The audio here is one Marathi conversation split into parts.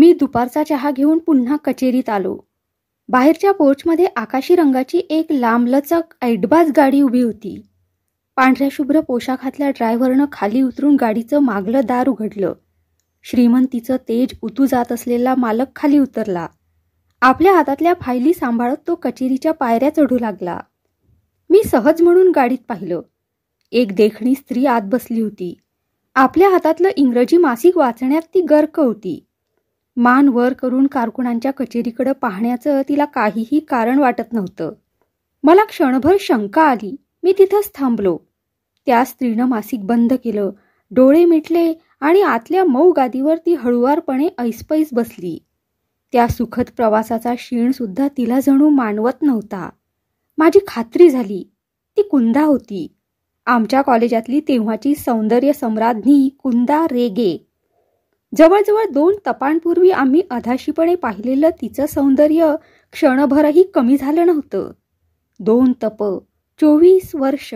मी दुपारचा चहा घेऊन पुन्हा कचेरीत आलो बाहेरच्या पोर्चमध्ये आकाशी रंगाची एक लांबलचक ऐडबाज गाडी उभी होती पांढऱ्या शुभ्र पोशाखातल्या ड्रायव्हरनं खाली उतरून गाडीचं मागलं दार उघडलं श्रीमंतीचं तेज उतू जात असलेला मालक खाली उतरला आपल्या हातातल्या फायली सांभाळत तो कचेरीच्या पायऱ्या चढू लागला मी सहज म्हणून गाडीत पाहिलं एक देखणी स्त्री आत बसली होती आपल्या हातातलं इंग्रजी मासिक वाचण्यात ती गर्क होती मान वर करून कारकुणांच्या कचेरीकडे पाहण्याचं तिला काहीही कारण वाटत नव्हतं मला क्षणभर शंका आली मी तिथंच थांबलो त्या स्त्रीनं मासिक बंद केलं डोळे मिटले आणि आतल्या मऊ गादीवर ती हळुवारपणे ऐसपैस बसली त्या सुखद प्रवासाचा क्षीण सुद्धा तिला जणू मानवत नव्हता माझी खात्री झाली ती कुंदा होती आमच्या कॉलेजातली तेव्हाची सौंदर्य सम्राज्ञी कुंदा रेगे जवळजवळ दोन तपांपूर्वी आम्ही अधाशीपणे पाहिलेलं तिचं सौंदर्य क्षणभरही कमी झालं नव्हतं दोन तप चोवीस वर्ष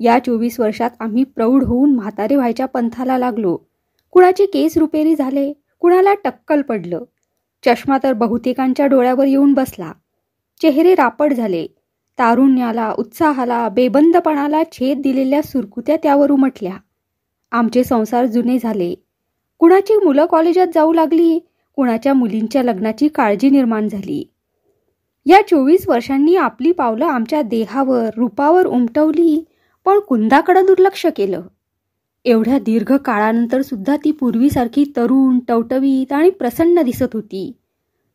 या चोवीस वर्षात आम्ही प्रौढ होऊन म्हातारे व्हायच्या पंथाला लागलो कुणाचे केस रुपेरी झाले कुणाला टक्कल पडलं चष्मा तर बहुतेकांच्या डोळ्यावर येऊन बसला चेहरे रापड झाले तारुण्याला उत्साहाला बेबंदपणाला छेद दिलेल्या सुरकुत्या त्यावर उमटल्या आमचे संसार जुने झाले कुणाची मुलं कॉलेजात जाऊ लागली कुणाच्या मुलींच्या लग्नाची काळजी निर्माण झाली या चोवीस वर्षांनी आपली पावलं आमच्या देहावर रूपावर उमटवली पण कुंदाकडे दुर्लक्ष केलं एवढ्या दीर्घ काळानंतर सुद्धा ती पूर्वीसारखी तरुण टवटवीत आणि प्रसन्न दिसत होती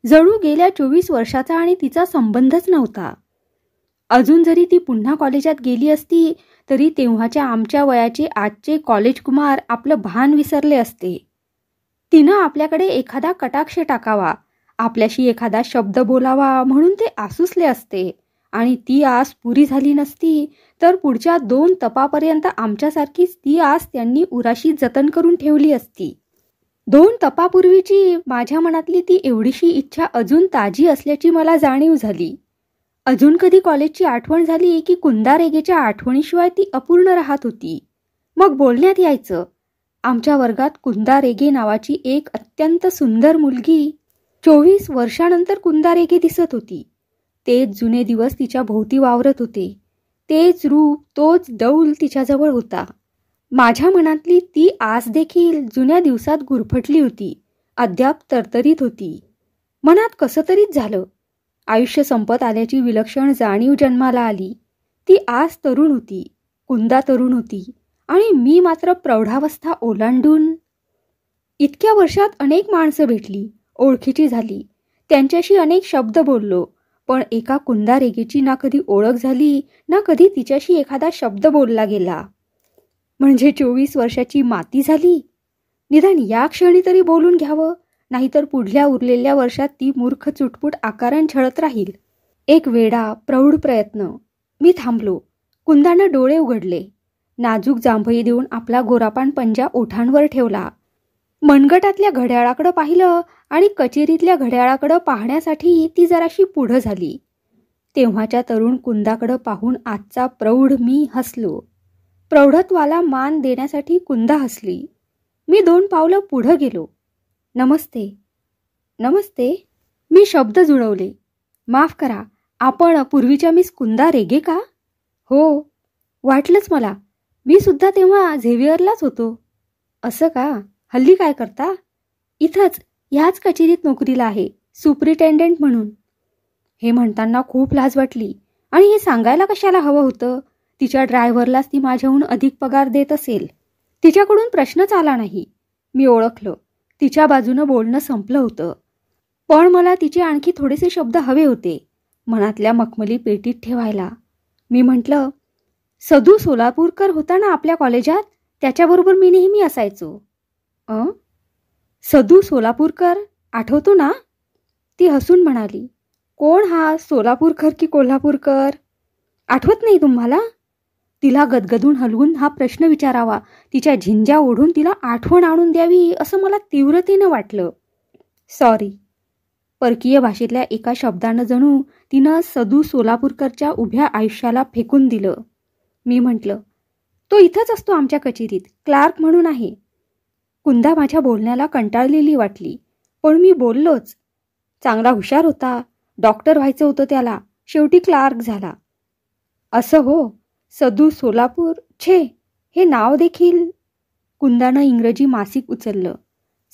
जळू गेल्या चोवीस वर्षाचा आणि तिचा संबंधच नव्हता अजून जरी ती पुन्हा कॉलेजात गेली असती तरी तेव्हाच्या आमच्या वयाचे आजचे कॉलेज कुमार आपलं भान विसरले असते तिनं आपल्याकडे एखादा कटाक्ष टाकावा आपल्याशी एखादा शब्द बोलावा म्हणून ते आसुसले असते आणि ती आस पुरी झाली नसती तर पुढच्या दोन तपापर्यंत आमच्यासारखीच ती आस त्यांनी उराशी जतन करून ठेवली असती दोन तपापूर्वीची माझ्या मनातली ती एवढीशी इच्छा अजून ताजी असल्याची मला जाणीव झाली अजून कधी कॉलेजची आठवण झाली की कुंदारेगेच्या आठवणीशिवाय ती अपूर्ण राहत होती मग बोलण्यात यायचं आमच्या वर्गात कुंदा रेगे नावाची एक अत्यंत सुंदर मुलगी चोवीस वर्षानंतर कुंदा रेगे दिसत होती तेच जुने दिवस तिच्या भोवती वावरत होते तेच रूप तोच डौल तिच्याजवळ होता माझ्या मनातली ती आस देखील जुन्या दिवसात गुरफटली होती अद्याप तरतरीत होती मनात कसं तरीच झालं आयुष्य संपत आल्याची विलक्षण जाणीव जन्माला आली ती आज तरुण होती कुंदा तरुण होती आणि मी मात्र प्रौढावस्था ओलांडून इतक्या वर्षात अनेक माणसं भेटली ओळखीची झाली त्यांच्याशी अनेक शब्द बोललो पण एका कुंदा रेगेची ना कधी ओळख झाली ना कधी तिच्याशी एखादा शब्द बोलला गेला म्हणजे चोवीस वर्षाची माती झाली निदान या क्षणी तरी बोलून घ्यावं नाहीतर पुढल्या उरलेल्या वर्षात ती मूर्ख चुटपुट आकारण छळत राहील एक वेडा प्रौढ प्रयत्न मी थांबलो कुंदानं डोळे उघडले नाजूक जांभई देऊन आपला गोरापान पंजा ओठांवर ठेवला मनगटातल्या घड्याळाकडं पाहिलं आणि कचेरीतल्या घड्याळाकडं पाहण्यासाठी ती जराशी पुढं झाली तेव्हाच्या तरुण कुंदाकडं पाहून आजचा प्रौढ मी हसलो प्रौढत्वाला मान देण्यासाठी कुंदा हसली मी दोन पावलं पुढं गेलो नमस्ते नमस्ते मी शब्द जुळवले माफ करा आपण पूर्वीच्या मिस कुंदा रेगे का हो वाटलंच मला मी सुद्धा तेव्हा झेवियरलाच होतो असं का हल्ली काय करता इथंच ह्याच कचेरीत नोकरीला आहे सुप्रिटेंडेंट म्हणून हे म्हणताना खूप लाज वाटली आणि हे सांगायला कशाला हवं होतं तिच्या ड्रायव्हरलाच ती माझ्याहून अधिक पगार देत असेल तिच्याकडून प्रश्नच आला नाही मी ओळखलं तिच्या बाजूनं बोलणं संपलं होतं पण मला तिचे आणखी थोडेसे शब्द हवे होते मनातल्या मखमली पेटीत ठेवायला मी म्हटलं सदू सोलापूरकर होता ना आपल्या कॉलेजात त्याच्याबरोबर मी नेहमी असायचो अ सदू सोलापूरकर आठवतो ना ती हसून म्हणाली कोण हा सोलापूरकर की कोल्हापूरकर आठवत नाही तुम्हाला तिला गदगदून हलवून हा प्रश्न विचारावा तिच्या झिंज्या ओढून तिला आठवण आणून द्यावी असं मला तीव्रतेनं वाटलं सॉरी परकीय भाषेतल्या एका शब्दानं जणू तिनं सदू सोलापूरकरच्या उभ्या आयुष्याला फेकून दिलं मी म्हटलं तो इथंच असतो आमच्या कचेरीत क्लार्क म्हणून आहे कुंदा माझ्या बोलण्याला कंटाळलेली वाटली पण मी बोललोच चांगला हुशार होता डॉक्टर व्हायचं होतं त्याला शेवटी क्लार्क झाला असं हो सदू सोलापूर छे हे नाव देखील कुंदानं इंग्रजी मासिक उचललं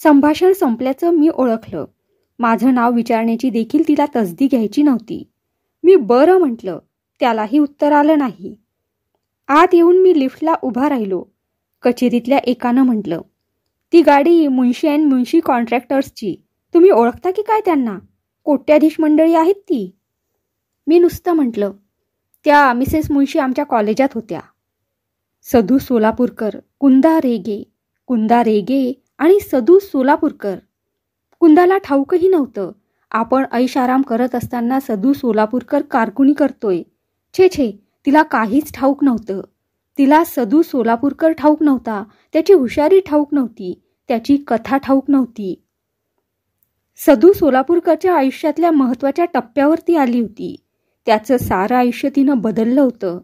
संभाषण संपल्याचं मी ओळखलं माझं नाव विचारण्याची देखील तिला तसदी घ्यायची नव्हती मी बरं म्हटलं त्यालाही उत्तर आलं नाही आत येऊन मी लिफ्टला उभा राहिलो कचेरीतल्या एकानं म्हटलं ती गाडी मुंशी अँड मुंशी कॉन्ट्रॅक्टर्सची तुम्ही ओळखता की काय त्यांना कोट्याधीश मंडळी आहेत ती मी नुसतं म्हटलं त्या मिसेस मुंशी आमच्या कॉलेजात होत्या सधू सोलापूरकर कुंदा रेगे कुंदा रेगे आणि सदू सोलापूरकर कुंदाला ठाऊकही नव्हतं आपण ऐशाराम करत असताना सधू सोलापूरकर कारकुनी करतोय छे छे तिला काहीच ठाऊक नव्हतं तिला सदू सोलापूरकर ठाऊक नव्हता त्याची हुशारी ठाऊक नव्हती त्याची कथा ठाऊक नव्हती सदू सोलापूरकरच्या आयुष्यातल्या महत्त्वाच्या टप्प्यावर ती आली होती त्याचं सारं आयुष्य तिनं बदललं होतं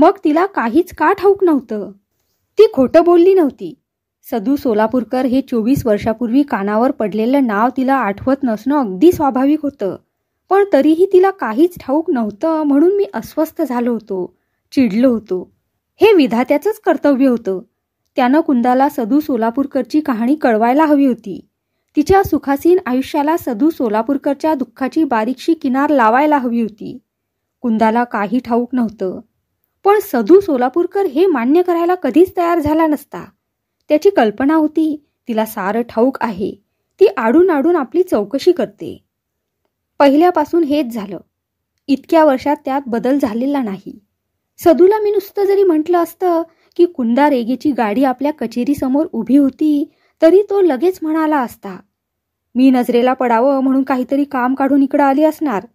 मग तिला काहीच का ठाऊक नव्हतं ती खोटं बोलली नव्हती सदू सोलापूरकर हे चोवीस वर्षापूर्वी कानावर पडलेलं नाव तिला आठवत नसणं अगदी स्वाभाविक होतं पण तरीही तिला काहीच ठाऊक नव्हतं म्हणून मी अस्वस्थ झालो होतो चिडलो होतो हे विधात्याचंच कर्तव्य होतं त्यानं कुंदाला सदू सोलापूरकरची कहाणी कळवायला हवी होती तिच्या सुखासीन आयुष्याला सदू सोलापूरकरच्या दुःखाची बारीकशी किनार लावायला हवी होती कुंदाला काही ठाऊक नव्हतं पण सदू सोलापूरकर हे मान्य करायला कधीच तयार झाला नसता त्याची कल्पना होती तिला सारं ठाऊक आहे ती आडून आडून आपली चौकशी करते पहिल्यापासून हेच झालं इतक्या वर्षात त्यात बदल झालेला नाही सदूला मी नुसतं जरी म्हटलं असतं की कुंदा रेगेची गाडी आपल्या कचेरीसमोर उभी होती तरी तो लगेच म्हणाला असता मी नजरेला पडावं म्हणून काहीतरी काम काढून इकडं आली असणार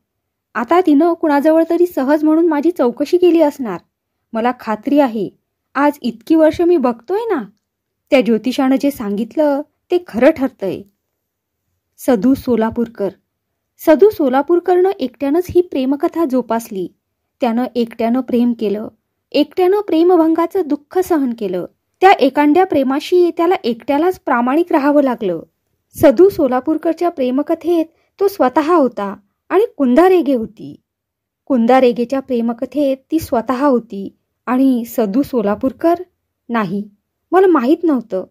आता तिनं कुणाजवळ तरी सहज म्हणून माझी चौकशी केली असणार मला खात्री आहे आज इतकी वर्ष मी बघतोय ना त्या ज्योतिषानं जे सांगितलं ते खरं ठरतंय सधू सोलापूरकर सदू सोलापूरकरनं एकट्यानंच ही प्रेमकथा जोपासली त्यानं एकट्यानं प्रेम केलं एकट्यानं प्रेमभंगाचं दुःख सहन केलं त्या एकांड्या प्रेमाशी त्याला एकट्यालाच प्रामाणिक राहावं लागलं सदू सोलापूरकरच्या प्रेमकथेत तो स्वतः होता आणि कुंदारेगे होती कुंदारेगेच्या प्रेमकथेत ती स्वतः होती आणि सदू सोलापूरकर नाही मला माहीत नव्हतं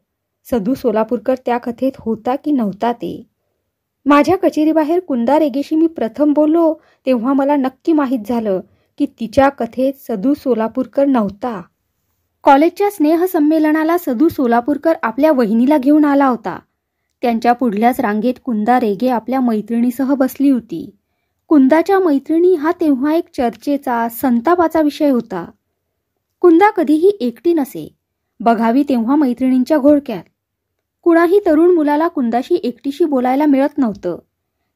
सदू सोलापूरकर त्या कथेत होता की नव्हता ते माझ्या कचेरीबाहेर कुंदा रेगेशी मी प्रथम बोललो तेव्हा मला नक्की माहीत झालं की तिच्या कथेत सदू सोलापूरकर नव्हता कॉलेजच्या स्नेहसंमेलनाला सदू सोलापूरकर आपल्या वहिनीला घेऊन आला होता त्यांच्या पुढल्याच रांगेत कुंदा रेगे आपल्या मैत्रिणीसह बसली होती कुंदाच्या मैत्रिणी हा तेव्हा एक चर्चेचा संतापाचा विषय होता कुंदा कधीही एकटी नसे बघावी तेव्हा मैत्रिणींच्या घोळक्यात कुणाही तरुण मुलाला कुंदाशी एकटीशी बोलायला मिळत नव्हतं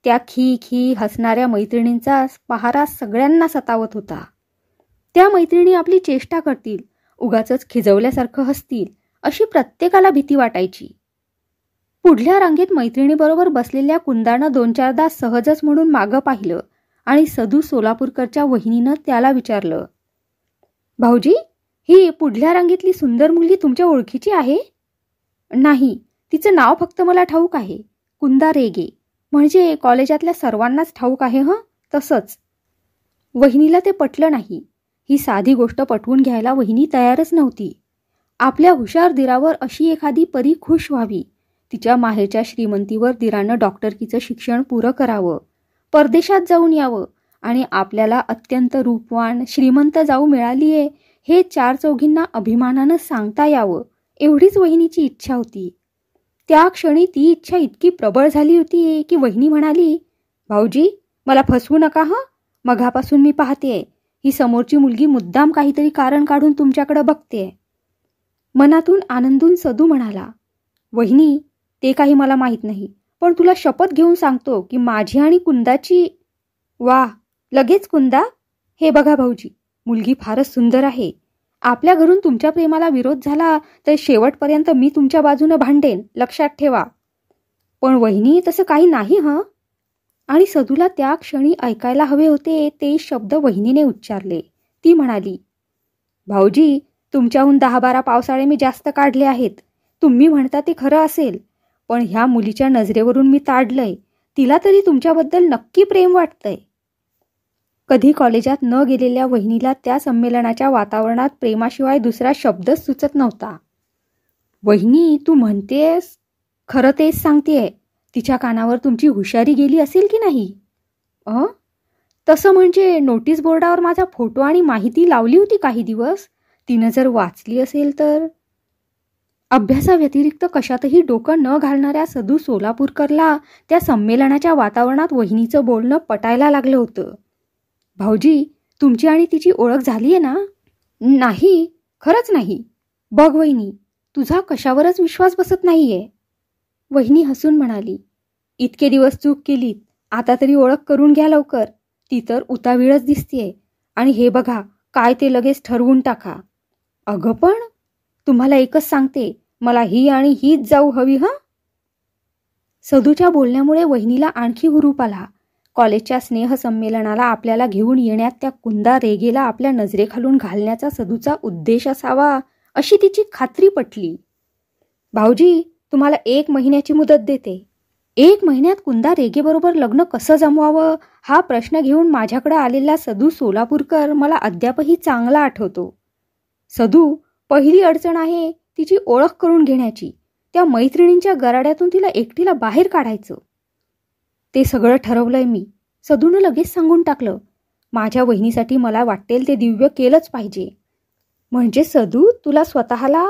त्या खी खी हसणाऱ्या मैत्रिणींचा पहारा सगळ्यांना सतावत होता त्या मैत्रिणी आपली चेष्टा करतील उगाच खिजवल्यासारखं हसतील अशी प्रत्येकाला भीती वाटायची पुढल्या रांगेत मैत्रिणीबरोबर बसलेल्या कुंदानं दोन चारदा सहजच म्हणून मागं पाहिलं आणि सदू सोलापूरकरच्या वहिनीनं त्याला विचारलं भाऊजी ही पुढल्या रांगेतली सुंदर मुलगी तुमच्या ओळखीची आहे नाही तिचं नाव फक्त मला ठाऊक आहे कुंदा रेगे म्हणजे कॉलेजातल्या सर्वांनाच ठाऊक आहे हं तसंच वहिनीला ते पटलं नाही ही साधी गोष्ट पटवून घ्यायला वहिनी तयारच नव्हती आपल्या हुशार दिरावर अशी एखादी परी खुश व्हावी तिच्या माहेरच्या श्रीमंतीवर दिरानं डॉक्टरकीचं शिक्षण पुरं करावं परदेशात जाऊन यावं आणि आपल्याला अत्यंत रूपवान श्रीमंत जाऊ मिळालीये हे चार चौघींना अभिमानानं सांगता यावं एवढीच वहिनीची इच्छा होती त्या क्षणी ती इच्छा इतकी प्रबळ झाली होती की वहिनी म्हणाली भाऊजी मला फसवू नका ह मघापासून मी पाहतेय ही समोरची मुलगी मुद्दाम काहीतरी कारण काढून तुमच्याकडे बघते मनातून आनंदून सदू म्हणाला वहिनी ते काही मला माहीत नाही पण तुला शपथ घेऊन सांगतो की माझी आणि कुंदाची वा लगेच कुंदा हे बघा भाऊजी मुलगी फारच सुंदर आहे आपल्या घरून तुमच्या प्रेमाला विरोध झाला तर शेवटपर्यंत मी तुमच्या बाजूनं भांडेन लक्षात ठेवा पण वहिनी तसं काही नाही हं आणि सदूला त्या क्षणी ऐकायला हवे होते ते शब्द वहिनीने उच्चारले ती म्हणाली भाऊजी तुमच्याहून दहा बारा पावसाळे मी जास्त काढले आहेत तुम्ही म्हणता ते खरं असेल पण ह्या मुलीच्या नजरेवरून मी ताडलंय तिला तरी तुमच्याबद्दल नक्की प्रेम वाटतंय कधी कॉलेजात न गेलेल्या वहिनीला त्या संमेलनाच्या वातावरणात प्रेमाशिवाय दुसरा शब्दच सुचत नव्हता वहिनी तू म्हणतेस खरं तेच सांगतेय तिच्या कानावर तुमची हुशारी गेली असेल की नाही अ तसं म्हणजे नोटीस बोर्डावर माझा फोटो आणि माहिती लावली होती काही दिवस तिनं जर वाचली असेल तर अभ्यासाव्यतिरिक्त कशातही डोकं न घालणाऱ्या सदू सोलापूरकरला त्या संमेलनाच्या वातावरणात वहिनीचं बोलणं पटायला लागलं होतं भाऊजी तुमची आणि तिची ओळख झाली आहे ना नाही खरंच नाही बघ वहिनी तुझा कशावरच विश्वास बसत नाहीये वहिनी हसून म्हणाली इतके दिवस चूक केलीत आता तरी ओळख करून घ्या लवकर ती तर उतावीळच दिसतीये आणि हे बघा काय ते लगेच ठरवून टाका अगं पण तुम्हाला एकच सांगते मला ही आणि हीच जाऊ हवी हं सधूच्या बोलण्यामुळे वहिनीला आणखी हुरूप आला कॉलेजच्या स्नेहसंमेलनाला आपल्याला घेऊन येण्यात त्या कुंदा रेगेला आपल्या नजरेखालून घालण्याचा सदूचा उद्देश असावा अशी तिची खात्री पटली भाऊजी तुम्हाला एक महिन्याची मुदत देते एक महिन्यात कुंदा रेगेबरोबर लग्न कसं जमवावं हा प्रश्न घेऊन माझ्याकडे आलेला सदू सोलापूरकर मला अद्यापही चांगला आठवतो सदू पहिली अडचण आहे तिची ओळख करून घेण्याची त्या मैत्रिणींच्या गराड्यातून तिला एकटीला बाहेर काढायचं ते सगळं ठरवलंय मी सदूनं लगेच सांगून टाकलं माझ्या वहिनीसाठी मला वाटेल ते दिव्य केलंच पाहिजे म्हणजे सदू तुला स्वतःला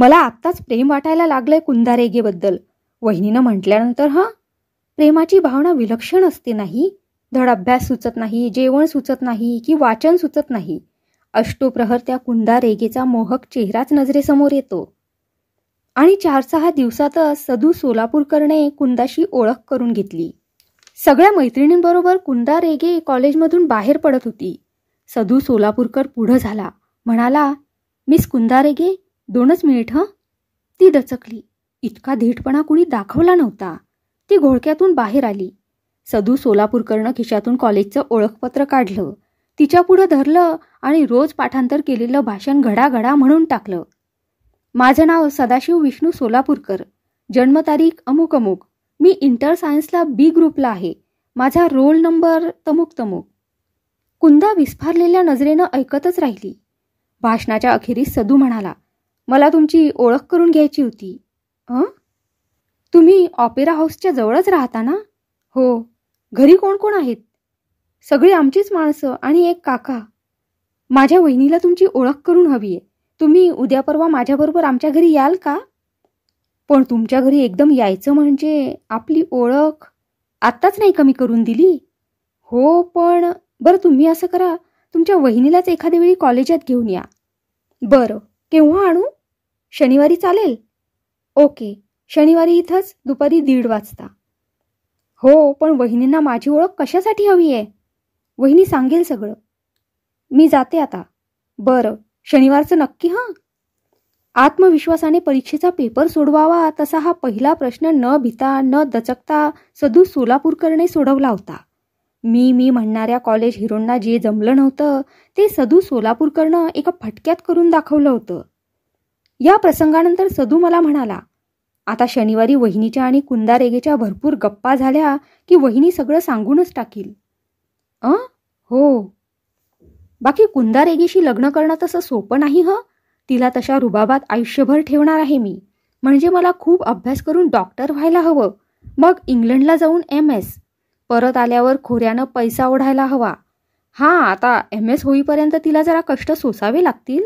मला आत्ताच प्रेम वाटायला लागलंय कुंदारेगेबद्दल वहिनीनं म्हटल्यानंतर हां प्रेमाची भावना विलक्षण असते नाही धड अभ्यास सुचत नाही जेवण सुचत नाही की वाचन सुचत नाही अष्टोप्रहर त्या कुंदा रेगेचा मोहक चेहराच नजरेसमोर येतो आणि चार सहा दिवसातच सदू करणे कुंदाशी ओळख करून घेतली सगळ्या मैत्रिणींबरोबर कुंदा रेगे कॉलेजमधून बाहेर पडत होती सदू सोलापूरकर पुढं झाला म्हणाला मिस कुंदा रेगे दोनच मिनिट हं ती दचकली इतका धीटपणा कुणी दाखवला नव्हता ती घोळक्यातून बाहेर आली सदू सोलापूरकरनं खिशातून कॉलेजचं ओळखपत्र काढलं पुढं धरलं आणि रोज पाठांतर केलेलं भाषण घडाघडा म्हणून टाकलं माझं नाव सदाशिव विष्णू सोलापूरकर जन्मतारीख अमुक अमुक मी इंटर सायन्सला बी ग्रुपला आहे माझा रोल नंबर तमुक तमुक कुंदा विस्फारलेल्या नजरेनं ऐकतच राहिली भाषणाच्या अखेरीस सदू म्हणाला मला तुमची ओळख करून घ्यायची होती अ तुम्ही ऑपेरा हाऊसच्या जवळच राहता ना हो घरी कोण कोण आहेत सगळी आमचीच माणसं आणि एक काका माझ्या वहिनीला तुमची ओळख करून हवी आहे तुम्ही उद्या परवा माझ्याबरोबर आमच्या घरी याल का पण तुमच्या घरी एकदम यायचं म्हणजे आपली ओळख आत्ताच नाही कमी करून दिली हो पण बरं तुम्ही असं करा तुमच्या वहिनीलाच एखाद्या वेळी कॉलेजात घेऊन या बरं केव्हा आणू शनिवारी चालेल ओके शनिवारी इथंच दुपारी दीड वाजता हो पण वहिनींना माझी ओळख कशासाठी हवी आहे वहिनी सांगेल सगळं मी जाते आता बरं शनिवारचं नक्की हां आत्मविश्वासाने परीक्षेचा पेपर सोडवावा तसा हा पहिला प्रश्न न भिता न दचकता सदू सोलापूरकरने सोडवला होता मी मी म्हणणाऱ्या कॉलेज हिरोंना जे जमलं नव्हतं ते सदू सोलापूरकरनं एका फटक्यात करून दाखवलं होतं या प्रसंगानंतर सदू मला म्हणाला आता शनिवारी वहिनीच्या आणि कुंदारेगेच्या भरपूर गप्पा झाल्या की वहिनी सगळं सांगूनच टाकील अ हो बाकी कुंदारेगेशी लग्न करणं तसं सोपं नाही हं तिला तशा रुबाबात आयुष्यभर ठेवणार आहे मी म्हणजे मला खूप अभ्यास करून डॉक्टर व्हायला हवं मग इंग्लंडला जाऊन एम एस परत आल्यावर खोऱ्यानं पैसा ओढायला हवा हां आता एम एस होईपर्यंत तिला जरा कष्ट सोसावे लागतील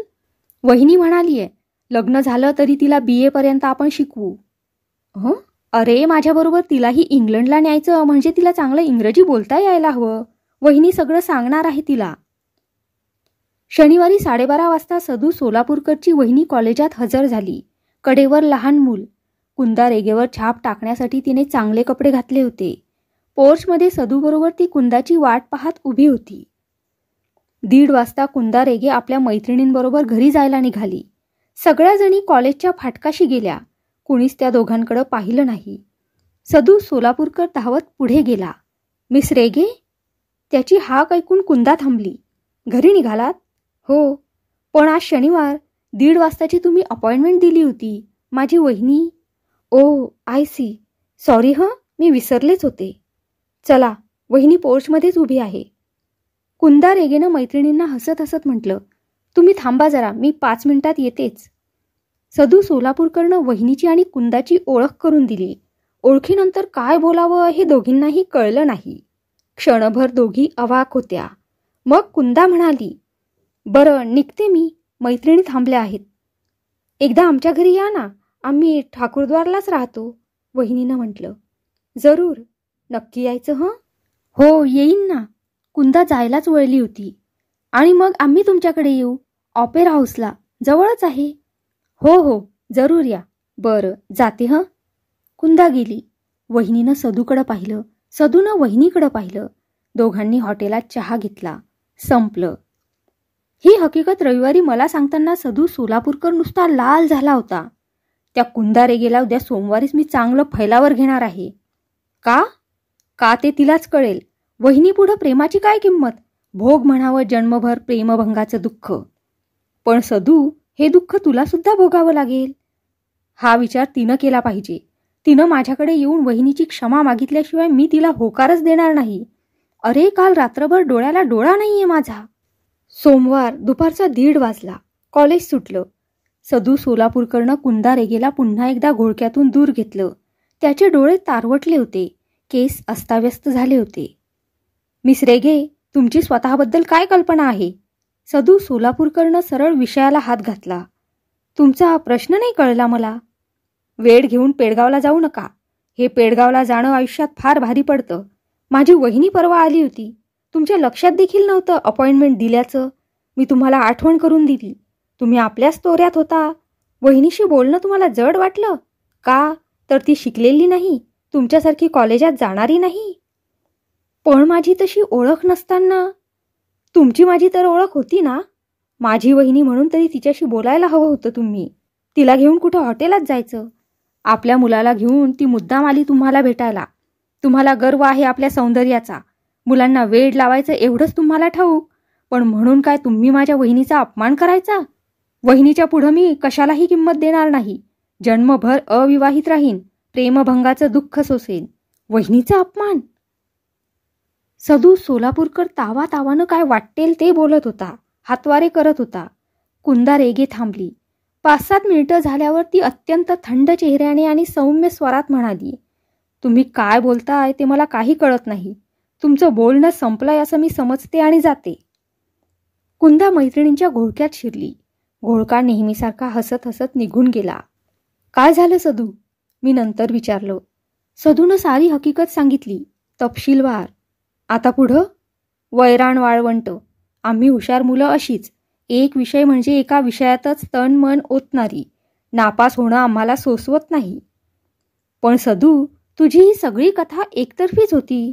वहिनी म्हणालीये लग्न झालं तरी तिला बी एपर्यंत आपण शिकवू हं अरे माझ्याबरोबर तिलाही इंग्लंडला न्यायचं म्हणजे तिला चांगलं इंग्रजी बोलता यायला हवं वहिनी सगळं सांगणार आहे तिला शनिवारी साडेबारा वाजता सदू सोलापूरकडची वहिनी कॉलेजात हजर झाली कडेवर लहान मूल कुंदा रेगेवर छाप टाकण्यासाठी तिने चांगले कपडे घातले होते पोर्चमध्ये सदूबरोबर ती कुंदाची वाट पाहत उभी होती दीड वाजता कुंदा रेगे आपल्या मैत्रिणींबरोबर घरी जायला निघाली सगळ्याजणी कॉलेजच्या फाटकाशी गेल्या कुणीच त्या दोघांकडे पाहिलं नाही सदू सोलापूरकर धावत पुढे गेला मिस रेगे त्याची हाक ऐकून कुंदा थांबली घरी निघालात हो पण आज शनिवार दीड वाजताची तुम्ही अपॉइंटमेंट दिली होती माझी वहिनी ओ आय सी सॉरी हं मी विसरलेच होते चला वहिनी पोर्चमध्येच उभी आहे कुंदा रेगेनं मैत्रिणींना हसत हसत म्हटलं तुम्ही थांबा जरा मी पाच मिनिटात येतेच सदू सोलापूरकरनं वहिनीची आणि कुंदाची ओळख करून दिली ओळखीनंतर काय बोलावं हे दोघींनाही कळलं नाही क्षणभर दोघी अवाक होत्या मग कुंदा म्हणाली बरं निघते मी मैत्रिणी थांबल्या आहेत एकदा आमच्या घरी या ना आम्ही ठाकूरद्वारलाच राहतो वहिनीनं म्हटलं जरूर नक्की यायचं हं हो येईन ना कुंदा जायलाच वळली होती आणि मग आम्ही तुमच्याकडे येऊ ऑपेर हाऊसला जवळच आहे हो हो जरूर या बरं जाते हं कुंदा गेली वहिनीनं सदूकडं पाहिलं सदूनं वहिनीकडं पाहिलं दोघांनी हॉटेलात चहा घेतला संपलं ही हकीकत रविवारी मला सांगताना सधू सोलापूरकर नुसता लाल झाला होता त्या कुंदारे गेला उद्या सोमवारीच मी चांगलं फैलावर घेणार आहे का का ते तिलाच कळेल वहिनी पुढं प्रेमाची काय किंमत भोग म्हणावं जन्मभर प्रेमभंगाचं दुःख पण सधू हे दुःख तुला सुद्धा भोगावं लागेल हा विचार तिनं केला पाहिजे तिनं माझ्याकडे येऊन वहिनीची क्षमा मागितल्याशिवाय मी तिला होकारच देणार नाही अरे काल रात्रभर डोळ्याला डोळा नाहीये माझा सोमवार दुपारचा दीड वाजला कॉलेज सुटलं सदू सोलापूरकडनं कुंदारेगेला पुन्हा एकदा घोळक्यातून दूर घेतलं त्याचे डोळे तारवटले होते केस अस्ताव्यस्त झाले होते मिस रेगे तुमची स्वतःबद्दल काय कल्पना आहे सदू सोलापूरकरनं सरळ विषयाला हात घातला तुमचा प्रश्न नाही कळला मला वेळ घेऊन पेडगावला जाऊ नका हे पेडगावला जाणं आयुष्यात फार भारी पडतं माझी वहिनी परवा आली होती तुमच्या लक्षात देखील नव्हतं अपॉइंटमेंट दिल्याचं मी तुम्हाला आठवण करून दिली तुम्ही आपल्याच तोऱ्यात होता वहिनीशी बोलणं तुम्हाला जड वाटलं का तर ती शिकलेली नाही तुमच्यासारखी कॉलेजात जाणारी नाही पण माझी तशी ओळख नसताना तुमची माझी तर ओळख होती ना माझी वहिनी म्हणून तरी तिच्याशी बोलायला हवं होतं तुम्ही तिला घेऊन कुठं हॉटेलात जायचं आपल्या मुलाला घेऊन ती मुद्दाम आली तुम्हाला भेटायला तुम्हाला गर्व आहे आपल्या सौंदर्याचा मुलांना वेड लावायचं एवढंच तुम्हाला ठाऊक पण म्हणून काय तुम्ही माझ्या वहिनीचा अपमान करायचा वहिनीच्या पुढं मी कशालाही किंमत देणार नाही जन्मभर अविवाहित राहीन प्रेमभंगाचं दुःख सोसेन वहिनीचा अपमान सदू सोलापूरकर तावा तावानं काय वाटेल ते बोलत होता हातवारे करत होता कुंदा रेगे थांबली पाच सात मिनिटं झाल्यावर ती अत्यंत थंड चेहऱ्याने आणि सौम्य स्वरात म्हणाली तुम्ही काय बोलताय ते मला काही कळत नाही तुमचं बोलणं संपलंय असं मी समजते आणि जाते कुंदा मैत्रिणींच्या घोळक्यात शिरली घोळका नेहमीसारखा हसत हसत निघून गेला काय झालं सधू मी नंतर विचारलो सधूनं सारी हकीकत सांगितली तपशीलवार आता पुढं वैराण वाळवंट आम्ही हुशार मुलं अशीच एक विषय म्हणजे एका विषयातच तन मन ओतणारी नापास होणं आम्हाला सोसवत नाही पण सधू तुझी ही सगळी कथा एकतर्फीच होती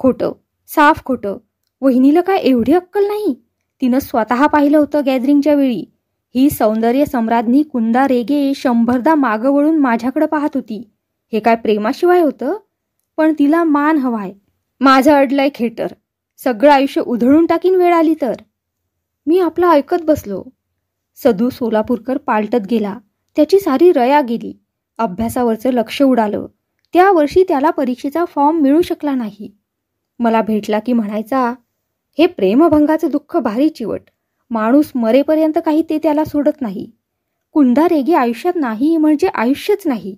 खोटं साफ खोटं वहिनीला काय एवढी अक्कल नाही तिनं स्वतः पाहिलं होतं गॅदरिंगच्या वेळी ही सौंदर्य सम्राज्ञी कुंदा रेगे शंभरदा मागं वळून माझ्याकडे पाहत होती हे काय प्रेमाशिवाय होतं पण तिला मान हवाय माझं अडलंय खेटर सगळं आयुष्य उधळून टाकीन वेळ आली तर मी आपलं ऐकत बसलो सदू सोलापूरकर पालटत गेला त्याची सारी रया गेली अभ्यासावरचं लक्ष उडालं त्या वर्षी त्याला परीक्षेचा फॉर्म मिळू शकला नाही मला भेटला की म्हणायचा हे प्रेमभंगाचं दुःख भारी चिवट माणूस मरेपर्यंत काही ते त्याला सोडत नाही कुंदारेगी रेगी आयुष्यात नाही म्हणजे आयुष्यच नाही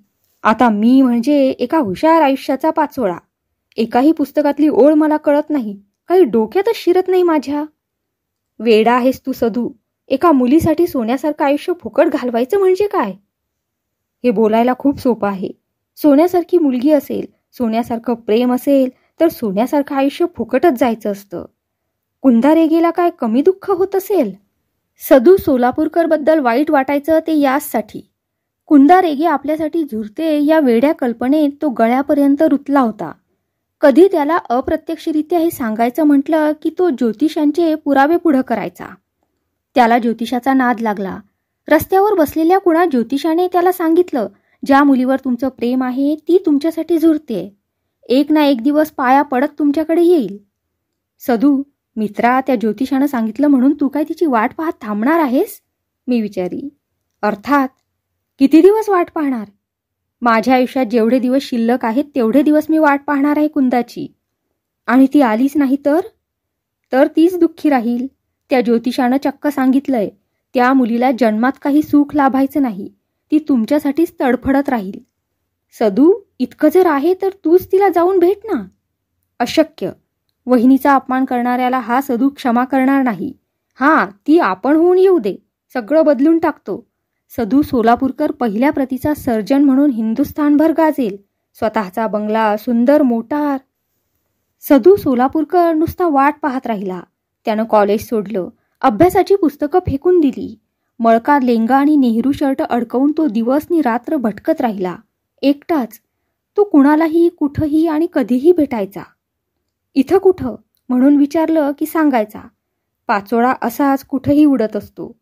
आता मी म्हणजे एका हुशार आयुष्याचा पाचोळा एकाही पुस्तकातली ओळ मला कळत नाही काही डोक्यातच शिरत नाही माझ्या वेडा आहेस तू सधू एका मुलीसाठी सोन्यासारखं आयुष्य फुकट घालवायचं म्हणजे काय हे बोलायला खूप सोपं आहे सोन्यासारखी मुलगी असेल सोन्यासारखं प्रेम असेल तर सोन्यासारखं आयुष्य फुकटच जायचं असतं कुंदारेगीला काय कमी दुःख होत असेल सदू सोलापूरकरबद्दल वाईट वाटायचं ते याचसाठी कुंदारेगी आपल्यासाठी झुरते या वेड्या कल्पनेत तो गळ्यापर्यंत रुतला होता कधी त्याला अप्रत्यक्षरित्या हे सांगायचं म्हटलं की तो ज्योतिषांचे पुरावे पुढं करायचा त्याला ज्योतिषाचा नाद लागला रस्त्यावर बसलेल्या कुणा ज्योतिषाने त्याला सांगितलं ज्या मुलीवर तुमचं प्रेम आहे ती तुमच्यासाठी झुरते एक ना एक दिवस पाया पडत तुमच्याकडे येईल सधू मित्रा त्या ज्योतिषानं सांगितलं म्हणून तू काय तिची वाट पाहत थांबणार आहेस मी विचारी अर्थात किती दिवस वाट पाहणार माझ्या आयुष्यात जेवढे दिवस शिल्लक आहेत तेवढे दिवस मी वाट पाहणार आहे कुंदाची आणि ती आलीच नाही तर तर तीच दुःखी राहील त्या ज्योतिषानं चक्क सांगितलंय त्या मुलीला जन्मात काही सुख लाभायचं नाही ती तुमच्यासाठीच तडफडत राहील सदू इतकं जर आहे तर तूच तिला जाऊन भेट ना अशक्य वहिनीचा अपमान करणाऱ्याला हा सदू क्षमा करणार नाही हां ती आपण होऊन येऊ दे सगळं बदलून टाकतो सदू सोलापूरकर पहिल्या प्रतीचा सर्जन म्हणून हिंदुस्थानभर गाजेल स्वतःचा बंगला सुंदर मोटार सदू सोलापूरकर नुसता वाट पाहत राहिला त्यानं कॉलेज सोडलं अभ्यासाची पुस्तकं फेकून दिली मळका लेंगा आणि नेहरू शर्ट अडकवून तो दिवसनी रात्र भटकत राहिला एकटाच तो कुणालाही कुठंही आणि कधीही भेटायचा इथं कुठं म्हणून विचारलं की सांगायचा पाचोळा असाच कुठंही उडत असतो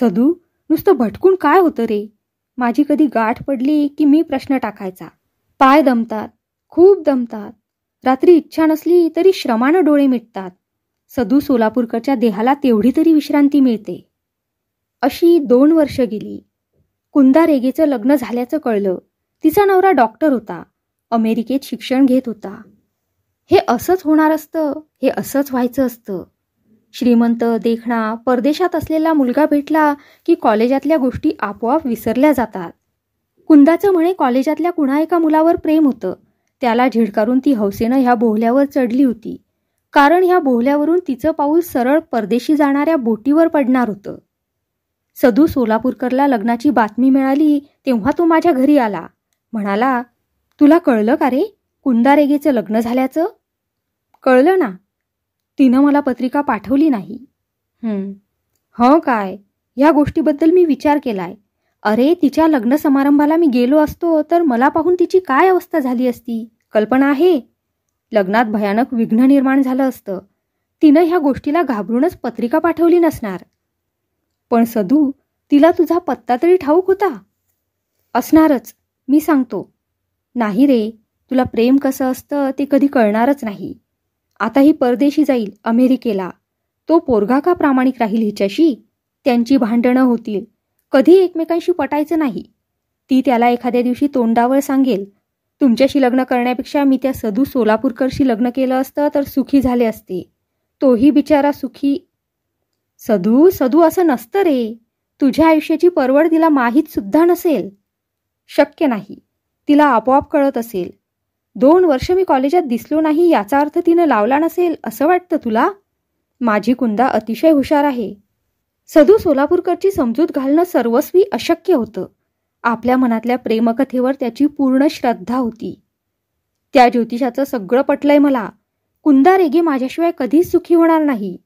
सदू नुसतं भटकून काय होतं रे माझी कधी गाठ पडली की मी प्रश्न टाकायचा पाय दमतात खूप दमतात रात्री इच्छा नसली तरी श्रमानं डोळे मिटतात सदू सोलापूरकरच्या देहाला तेवढी तरी विश्रांती मिळते अशी दोन वर्ष गेली कुंदा रेगेचं लग्न झाल्याचं कळलं तिचा नवरा डॉक्टर होता अमेरिकेत शिक्षण घेत होता हे असंच होणार असतं हे असंच व्हायचं असतं श्रीमंत देखणा परदेशात असलेला मुलगा भेटला की कॉलेजातल्या गोष्टी आपोआप विसरल्या जातात कुंदाचं म्हणे कॉलेजातल्या कुणा एका मुलावर प्रेम होतं त्याला झिडकारून ती हौसेनं ह्या बोहल्यावर चढली होती कारण ह्या बोहल्यावरून तिचं पाऊल सरळ परदेशी जाणाऱ्या बोटीवर पडणार होतं सदू सोलापूरकरला लग्नाची बातमी मिळाली तेव्हा तो माझ्या घरी आला म्हणाला तुला कळलं का रे कुंदारेगेचं लग्न झाल्याचं कळलं ना तिनं मला पत्रिका पाठवली नाही ह हो काय या गोष्टीबद्दल मी विचार केलाय अरे तिच्या लग्न समारंभाला मी गेलो असतो तर मला पाहून तिची काय अवस्था झाली असती कल्पना आहे लग्नात भयानक विघ्न निर्माण झालं असतं तिनं ह्या गोष्टीला घाबरूनच पत्रिका पाठवली नसणार पण सधू तिला तुझा पत्ता तरी ठाऊक होता असणारच मी सांगतो नाही रे तुला प्रेम कसं असतं ते कधी कळणारच नाही आता ही परदेशी जाईल अमेरिकेला तो पोरगा का प्रामाणिक राहील हिच्याशी त्यांची भांडणं होतील कधी एकमेकांशी पटायचं नाही ती त्याला एखाद्या दिवशी तोंडावर सांगेल तुमच्याशी लग्न करण्यापेक्षा मी त्या सधू सोलापूरकरशी लग्न केलं असतं तर सुखी झाले असते तोही बिचारा सुखी सधू सधू असं नसतं रे तुझ्या आयुष्याची परवड तिला माहीत सुद्धा नसेल शक्य नाही तिला आपोआप कळत असेल दोन वर्ष मी कॉलेजात दिसलो नाही याचा अर्थ तिनं लावला नसेल असं वाटतं तुला माझी कुंदा अतिशय हुशार आहे सधू सोलापूरकरची समजूत घालणं सर्वस्वी अशक्य होतं आपल्या मनातल्या प्रेमकथेवर त्याची पूर्ण श्रद्धा होती त्या ज्योतिषाचं सगळं पटलंय मला कुंदा रेगे माझ्याशिवाय कधीच सुखी होणार नाही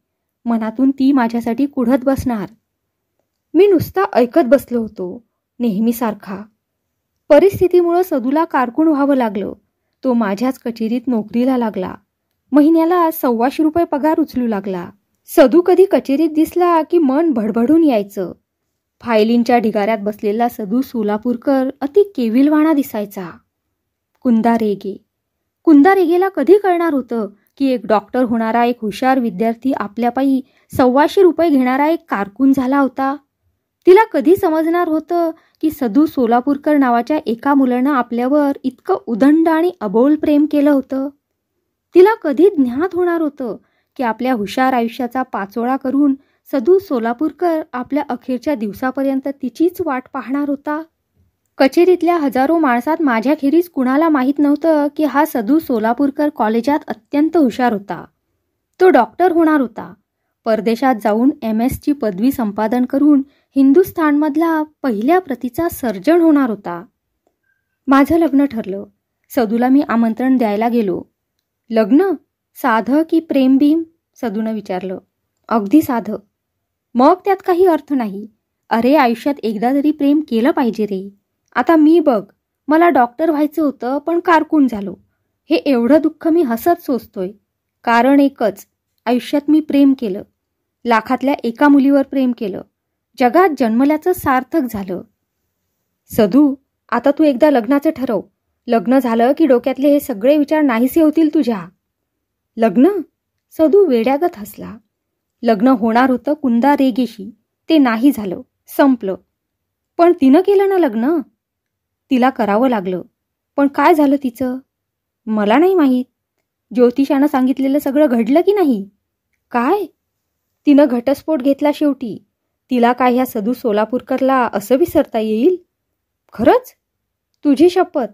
मनातून ती माझ्यासाठी कुढत बसणार मी नुसता ऐकत बसलो होतो नेहमीसारखा परिस्थितीमुळं सदूला कारकून व्हावं लागलं तो माझ्याच कचेरीत नोकरीला लागला महिन्याला सव्वाशे रुपये पगार उचलू लागला सदू कधी कचेरीत दिसला की मन भडभडून यायचं फायलींच्या ढिगाऱ्यात बसलेला सदू सोलापूरकर अति केविलवाणा दिसायचा कुंदा रेगे कुंदा रेगेला कधी कळणार होतं की एक डॉक्टर होणारा एक हुशार विद्यार्थी आपल्यापायी सव्वाशे रुपये घेणारा एक कारकून झाला होता तिला कधी समजणार होतं की सधू सोलापूरकर नावाच्या एका मुलानं आपल्यावर इतकं उदंड आणि अबोल प्रेम केलं होतं तिला कधी ज्ञात होणार होतं की आपल्या हुशार आयुष्याचा पाचोळा करून सधू सोलापूरकर आपल्या अखेरच्या दिवसापर्यंत तिचीच वाट पाहणार होता कचेरीतल्या हजारो माणसात माझ्याखेरीज कुणाला माहीत नव्हतं की हा सधू सोलापूरकर कॉलेजात अत्यंत हुशार होता तो डॉक्टर होणार होता परदेशात जाऊन एम एसची पदवी संपादन करून हिंदुस्थानमधला पहिल्या प्रतीचा सर्जन होणार होता माझं लग्न ठरलं सदूला मी आमंत्रण द्यायला गेलो लग्न साधं की भीम सदूनं विचारलं अगदी साधं मग त्यात काही अर्थ नाही अरे आयुष्यात एकदा तरी प्रेम केलं पाहिजे रे आता मी बघ मला डॉक्टर व्हायचं होतं पण कारकून झालो हे एवढं दुःख मी हसत सोसतोय कारण एकच आयुष्यात मी प्रेम केलं लाखातल्या एका मुलीवर प्रेम केलं जगात जन्मल्याचं सार्थक झालं सधू आता तू एकदा लग्नाचं ठरव लग्न झालं की डोक्यातले हे सगळे विचार नाहीसे होतील तुझ्या लग्न सधू वेड्यागत हसला लग्न होणार होतं कुंदा रेगेशी ते नाही झालं संपलं पण तिनं केलं ना लग्न तिला करावं लागलं पण काय झालं तिचं मला नाही माहीत ज्योतिषानं सांगितलेलं सगळं घडलं की नाही काय तिनं घटस्फोट घेतला शेवटी तिला काय ह्या सदू सोलापूरकरला असं विसरता येईल खरंच तुझी शपथ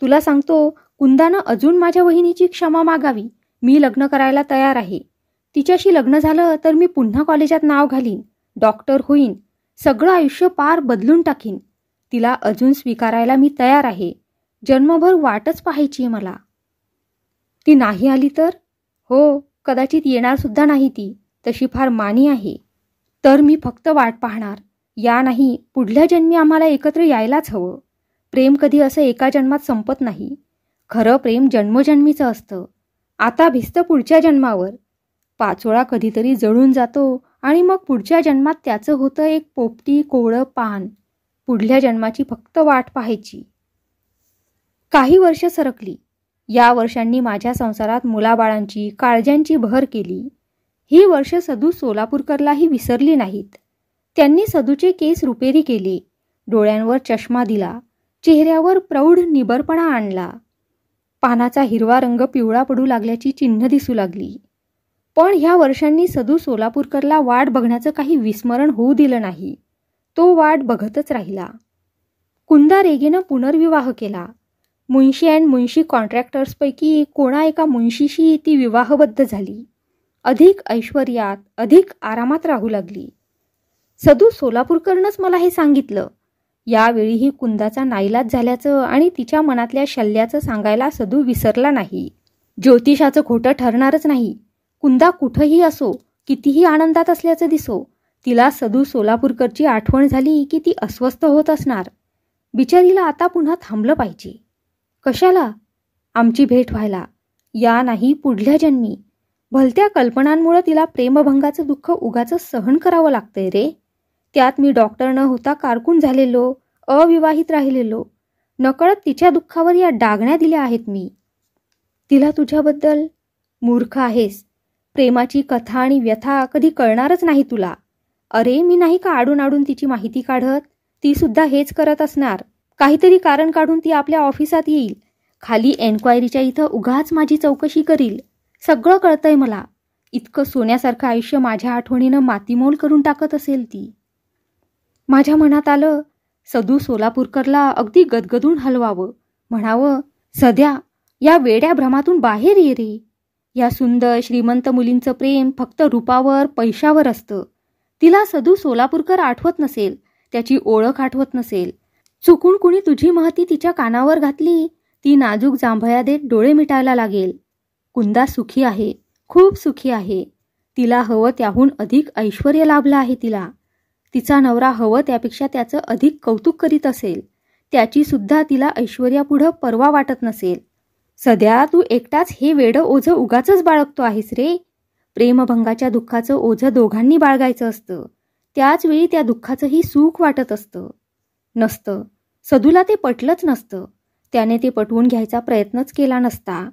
तुला सांगतो कुंदानं अजून माझ्या वहिनीची क्षमा मागावी मी लग्न करायला तयार आहे तिच्याशी लग्न झालं तर मी पुन्हा कॉलेजात नाव घालीन डॉक्टर होईन सगळं आयुष्य पार बदलून टाकीन तिला अजून स्वीकारायला मी तयार आहे जन्मभर वाटच पाहायची मला ती नाही आली तर हो कदाचित येणार सुद्धा नाही ती तशी फार मानी आहे तर मी फक्त वाट पाहणार या नाही पुढल्या जन्मी आम्हाला एकत्र यायलाच हवं प्रेम कधी असं एका जन्मात संपत नाही खरं प्रेम जन्मजन्मीचं असतं आता भिजतं पुढच्या जन्मावर पाचोळा कधीतरी जळून जातो आणि मग पुढच्या जन्मात त्याचं होतं एक पोपटी कोवळं पान पुढल्या जन्माची फक्त वाट पाहायची काही वर्ष सरकली या वर्षांनी माझ्या संसारात मुलाबाळांची काळज्यांची भर केली ही वर्ष सदू सोलापूरकरलाही विसरली नाहीत त्यांनी सदूचे केस रुपेरी केले डोळ्यांवर चष्मा दिला चेहऱ्यावर प्रौढ निबरपणा आणला पानाचा हिरवा रंग पिवळा पडू लागल्याची चिन्ह दिसू लागली पण ह्या वर्षांनी सदू सोलापूरकरला वाट बघण्याचं काही विस्मरण होऊ दिलं नाही तो वाट बघतच राहिला कुंदा रेगेनं पुनर्विवाह केला मुंशी अँड मुंशी कॉन्ट्रॅक्टर्सपैकी कोणा एका मुंशीशी ती विवाहबद्ध झाली अधिक ऐश्वर्यात अधिक आरामात राहू लागली सदू सोलापूरकरनंच मला हे सांगितलं यावेळीही कुंदाचा नाईलाज झाल्याचं आणि तिच्या मनातल्या शल्याचं सांगायला सदू विसरला नाही ज्योतिषाचं खोटं ठरणारच नाही कुंदा कुठंही असो कितीही आनंदात असल्याचं दिसो तिला सदू सोलापूरकरची आठवण झाली की ती अस्वस्थ होत असणार बिचारीला आता पुन्हा थांबलं पाहिजे कशाला आमची भेट व्हायला या नाही पुढल्या जन्मी भलत्या कल्पनांमुळे तिला प्रेमभंगाचं दुःख उगाच सहन करावं लागतंय रे त्यात मी डॉक्टर न होता कारकून झालेलो अविवाहित राहिलेलो नकळत तिच्या दुःखावर या डागण्या दिल्या आहेत मी तिला तुझ्याबद्दल मूर्ख आहेस प्रेमाची कथा आणि व्यथा कधी कळणारच नाही तुला अरे मी नाही का आडून आडून तिची माहिती काढत ती सुद्धा हेच करत असणार काहीतरी कारण काढून ती आपल्या ऑफिसात येईल खाली एन्क्वायरीच्या इथं उगाच माझी चौकशी करील सगळं कळतंय मला इतकं सोन्यासारखं आयुष्य माझ्या आठवणीनं मातीमोल करून टाकत असेल ती माझ्या मनात आलं सदू सोलापूरकरला अगदी गदगदून हलवावं म्हणावं सध्या या वेड्या भ्रमातून बाहेर ये रे या सुंदर श्रीमंत मुलींचं प्रेम फक्त रूपावर पैशावर असतं तिला सदू सोलापूरकर आठवत नसेल त्याची ओळख आठवत नसेल चुकून कुणी तुझी महती तिच्या कानावर घातली ती नाजूक जांभया देत डोळे मिटायला लागेल कुंदा सुखी आहे खूप सुखी आहे तिला हवं त्याहून अधिक ऐश्वर लाभलं आहे तिला तिचा नवरा हवं त्यापेक्षा त्याचं अधिक कौतुक करीत असेल त्याची सुद्धा तिला ऐश्वर्यापुढं परवा वाटत नसेल सध्या तू एकटाच हे वेडं ओझं उगाच बाळगतो आहेस रे प्रेमभंगाच्या दुःखाचं ओझं दोघांनी बाळगायचं असतं त्याच वेळी त्या दुःखाचंही सुख वाटत असतं नसतं सदूला ते पटलंच नसतं त्याने ते पटवून घ्यायचा प्रयत्नच केला नसता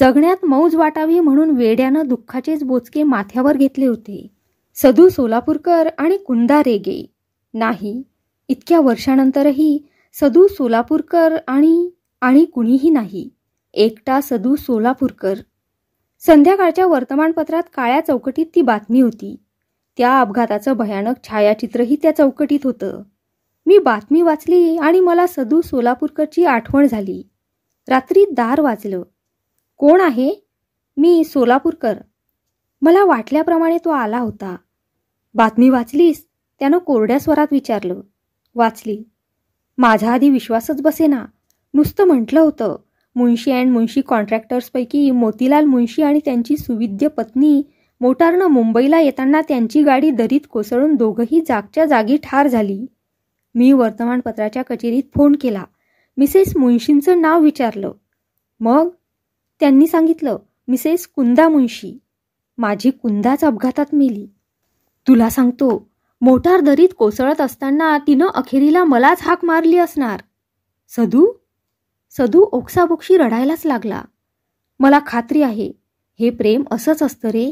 जगण्यात मौज वाटावी म्हणून वेड्यानं दुःखाचेच बोचके माथ्यावर घेतले होते सधू सोलापूरकर आणि कुंदा रेगे नाही इतक्या वर्षानंतरही सदू सोलापूरकर आणि आणि कुणीही नाही एकटा सदू सोलापूरकर संध्याकाळच्या वर्तमानपत्रात काळ्या चौकटीत ती बातमी होती त्या अपघाताचं भयानक छायाचित्रही त्या चौकटीत होतं मी बातमी वाचली आणि मला सदू सोलापूरकरची आठवण झाली रात्री दार वाजलं कोण आहे मी सोलापूरकर मला वाटल्याप्रमाणे तो आला होता बातमी वाचलीस त्यानं कोरड्या स्वरात विचारलं वाचली माझा आधी विश्वासच बसेना नुसतं म्हटलं होतं मुंशी अँड मुंशी कॉन्ट्रॅक्टर्सपैकी मोतीलाल मुंशी आणि त्यांची सुविद्य पत्नी मोटारनं मुंबईला येताना त्यांची गाडी दरीत कोसळून दोघंही जागच्या जागी ठार झाली मी वर्तमानपत्राच्या कचेरीत फोन केला मिसेस मुंशींचं नाव विचारलं मग त्यांनी सांगितलं मिसेस कुंदा मुंशी माझी कुंदाच अपघातात मेली तुला सांगतो मोटार दरीत कोसळत असताना तिनं अखेरीला मलाच हाक मारली असणार सधू सधू ओक्साबोक्षी रडायलाच लागला मला खात्री आहे हे प्रेम असंच असतं रे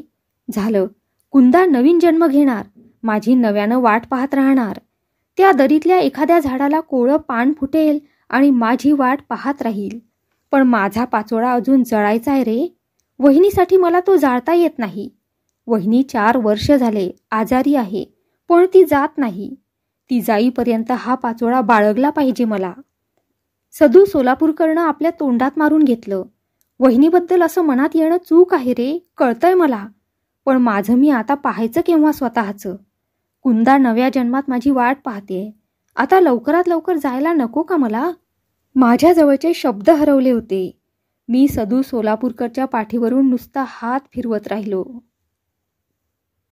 झालं कुंदा नवीन जन्म घेणार माझी नव्यानं वाट पाहत राहणार त्या दरीतल्या एखाद्या झाडाला कोळं पान फुटेल आणि माझी वाट पाहत राहील पण माझा पाचोळा अजून जळायचा आहे रे वहिनीसाठी मला तो जाळता येत नाही वहिनी चार वर्ष झाले आजारी आहे पण ती जात नाही ती जाईपर्यंत हा पाचोळा बाळगला पाहिजे मला सदू सोलापूरकरनं आपल्या तोंडात मारून घेतलं वहिनीबद्दल असं मनात येणं चूक आहे रे कळतंय मला पण माझं मी आता पाहायचं केव्हा स्वतःचं कुंदा नव्या जन्मात माझी वाट पाहते आता लवकरात लवकर जायला नको का मला माझ्याजवळचे शब्द हरवले होते मी सदू सोलापूरकरच्या पाठीवरून नुसता हात फिरवत राहिलो